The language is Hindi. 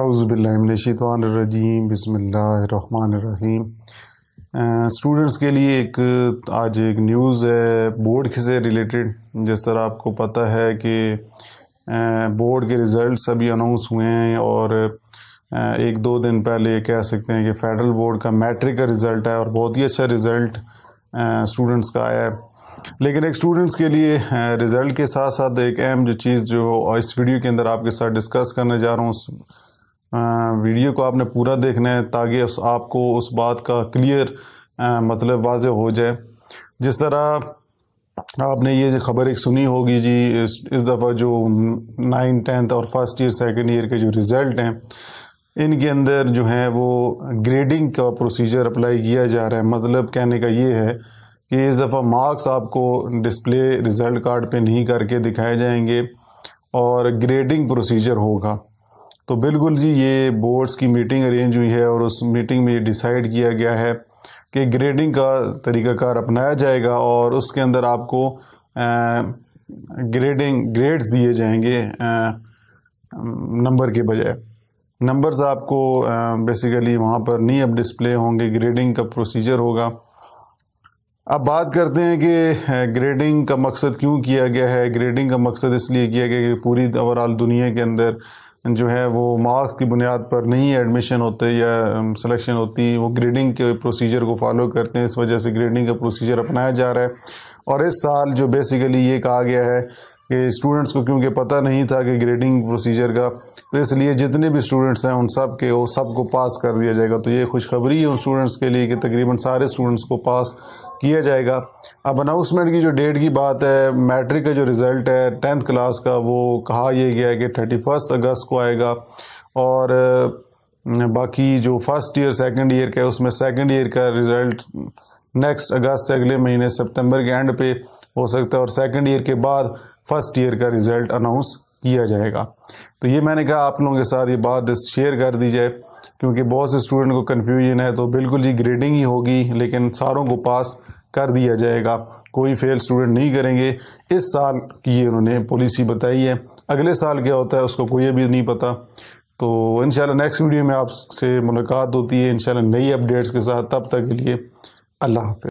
अज़बिल्लिनशीतवानरजीम बसमीम स्टूडेंट्स के लिए एक आज एक न्यूज़ है बोर्ड से रिलेटेड जिस तरह आपको पता है कि बोर्ड uh, के रिज़ल्ट अभी अनाउंस हुए हैं और uh, एक दो दिन पहले कह सकते हैं कि फेडरल बोर्ड का मैट्रिक का रिज़ल्ट है और बहुत ही अच्छा रिज़ल्ट स्टूडेंट्स uh, का आया है लेकिन एक स्टूडेंट्स के लिए रिज़ल्ट के साथ साथ एक अहम जो चीज़ जो इस वीडियो के अंदर आपके साथ डिस्कस करने जा रहा हूँ वीडियो को आपने पूरा देखना है ताकि आपको उस बात का क्लियर मतलब वाज हो जाए जिस तरह आपने ये खबर एक सुनी होगी जी इस, इस दफ़ा जो नाइन टेंथ और फर्स्ट ईयर सेकेंड ईयर के जो रिज़ल्ट हैं इनके अंदर जो है वो ग्रेडिंग का प्रोसीजर अप्लाई किया जा रहा है मतलब कहने का ये है कि इस दफ़ा मार्क्स आपको डिस्प्ले रिज़ल्ट कार्ड पे नहीं करके दिखाए जाएंगे और ग्रेडिंग प्रोसीजर होगा तो बिल्कुल जी ये बोर्ड्स की मीटिंग अरेंज हुई है और उस मीटिंग में ये डिसाइड किया गया है कि ग्रेडिंग का तरीकाकार अपनाया जाएगा और उसके अंदर आपको ग्रेडिंग ग्रेड्स दिए जाएंगे नंबर के बजाय नंबर्स आपको बेसिकली वहाँ पर नहीं अब डिस्प्ले होंगे ग्रेडिंग का प्रोसीजर होगा अब बात करते हैं कि ग्रेडिंग का मकसद क्यों किया गया है ग्रेडिंग का मकसद इसलिए किया गया कि पूरी ओवरऑल दुनिया के अंदर जो है वो मार्क्स की बुनियाद पर नहीं एडमिशन होते या सिलेक्शन um, होती वो ग्रेडिंग के प्रोसीजर को फॉलो करते हैं इस वजह से ग्रेडिंग का प्रोसीजर अपनाया जा रहा है और इस साल जो बेसिकली ये कहा गया है कि स्टूडेंट्स को क्योंकि पता नहीं था कि ग्रेडिंग प्रोसीजर का तो इसलिए जितने भी स्टूडेंट्स हैं उन सब के वो सब को पास कर दिया जाएगा तो ये खुशखबरी है उन स्टूडेंट्स के लिए कि तकरीबन सारे स्टूडेंट्स को पास किया जाएगा अब अनाउंसमेंट की जो डेट की बात है मैट्रिक का जो रिज़ल्ट है टेंथ क्लास का वो कहा यह गया है कि थर्टी फर्स्ट अगस्त को आएगा और बाकी जो फर्स्ट ईयर सेकेंड ईयर का है उसमें सेकेंड ईयर का रिज़ल्ट नेक्स्ट अगस्त से अगले महीने सितंबर के एंड पे हो सकता है और सेकेंड ईयर के बाद फर्स्ट ईयर का रिजल्ट अनाउंस किया जाएगा तो ये मैंने कहा आप लोगों के साथ ये बात शेयर कर दी जाए क्योंकि बहुत से स्टूडेंट को कन्फ्यूजन है तो बिल्कुल जी ग्रेडिंग ही होगी लेकिन सारों को पास कर दिया जाएगा कोई फेल स्टूडेंट नहीं करेंगे इस साल की ये उन्होंने पॉलिसी बताई है अगले साल क्या होता है उसको कोई अभी नहीं पता तो इन नेक्स्ट वीडियो में आपसे मुलाकात होती है इन नई अपडेट्स के साथ तब तक के लिए अल्लाह हाफ